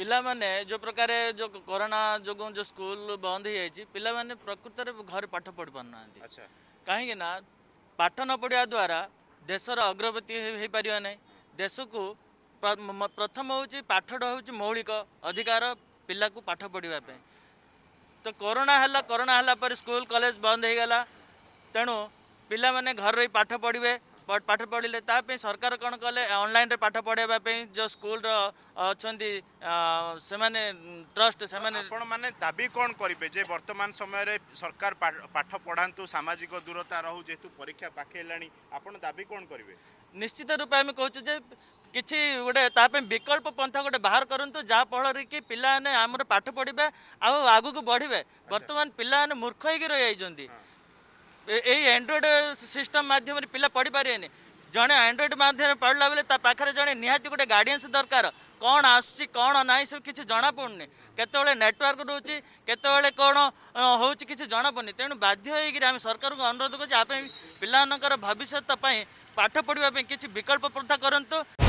ପିଲାମାନେ ଯେଉଁ ପ୍ରକାର ଯେଉଁ କରୋନା ଯୋଗୁଁ ଯେଉଁ ସ୍କୁଲ ବନ୍ଦ ହେଇଯାଇଛି ପିଲାମାନେ ପ୍ରକୃତରେ ଘରେ ପାଠ ପଢ଼ି ପାରୁନାହାନ୍ତି କାହିଁକି ନା ପାଠ ନ ପଢ଼ିବା ଦ୍ୱାରା ଦେଶର ଅଗ୍ରଗତି ହେଇପାରିବ ନାହିଁ ଦେଶକୁ ପ୍ରଥମ ହେଉଛି ପାଠଟା ହେଉଛି ମୌଳିକ ଅଧିକାର ପିଲାକୁ ପାଠ ପଢ଼ିବା ପାଇଁ ତ କରୋନା ହେଲା କରୋନା ହେଲା ପରେ ସ୍କୁଲ କଲେଜ ବନ୍ଦ ହେଇଗଲା ତେଣୁ ପିଲାମାନେ ଘରେ ରହି ପାଠ ପଢ଼ିବେ ପାଠ ପଢ଼ିଲେ ତା ପାଇଁ ସରକାର କ'ଣ କଲେ ଅନଲାଇନ୍ରେ ପାଠ ପଢ଼ାଇବା ପାଇଁ ଯେଉଁ ସ୍କୁଲର ଅଛନ୍ତି ସେମାନେ ଟ୍ରଷ୍ଟ ସେମାନେ ଆପଣମାନେ ଦାବି କ'ଣ କରିବେ ଯେ ବର୍ତ୍ତମାନ ସମୟରେ ସରକାର ପାଠ ପଢ଼ାନ୍ତୁ ସାମାଜିକ ଦୂରତା ରହୁ ଯେହେତୁ ପରୀକ୍ଷା ପାଖେଇଲାଣି ଆପଣ ଦାବି କ'ଣ କରିବେ ନିଶ୍ଚିତ ରୂପେ ଆମେ କହୁଛୁ ଯେ କିଛି ଗୋଟେ ତା ପାଇଁ ବିକଳ୍ପ ପନ୍ଥା ଗୋଟେ ବାହାର କରନ୍ତୁ ଯାହାଫଳରେ କି ପିଲାମାନେ ଆମର ପାଠ ପଢ଼ିବେ ଆଉ ଆଗକୁ ବଢ଼ିବେ ବର୍ତ୍ତମାନ ପିଲାମାନେ ମୂର୍ଖ ହେଇକି ରହିଯାଇଛନ୍ତି এই ଆଣ୍ଡ୍ରଏଡ଼୍ ସିଷ୍ଟମ୍ ମାଧ୍ୟମରେ ପିଲା ପଢ଼ିପାରିବେନି ଜଣେ ଆଣ୍ଡ୍ରଏଡ଼୍ ମାଧ୍ୟମରେ ପଢ଼ିଲା ବେଳେ ତା ପାଖରେ ଜଣେ ନିହାତି ଗୋଟେ ଗାର୍ଡ଼ିଆନ୍ସ ଦରକାର କ'ଣ ଆସୁଛି କ'ଣ ନାହିଁ ସବୁ କିଛି ଜଣାପଡ଼ୁନି କେତେବେଳେ ନେଟୱାର୍କ ରହୁଛି କେତେବେଳେ କ'ଣ ହେଉଛି କିଛି ଜଣାପଡ଼ୁନି ତେଣୁ ବାଧ୍ୟ ହୋଇକିରି ଆମେ ସରକାରଙ୍କୁ ଅନୁରୋଧ କରୁଛୁ ଆ ପାଇଁ ପିଲାମାନଙ୍କର ଭବିଷ୍ୟତ ପାଇଁ ପାଠ ପଢ଼ିବା ପାଇଁ କିଛି ବିକଳ୍ପ ପ୍ରଥା କରନ୍ତୁ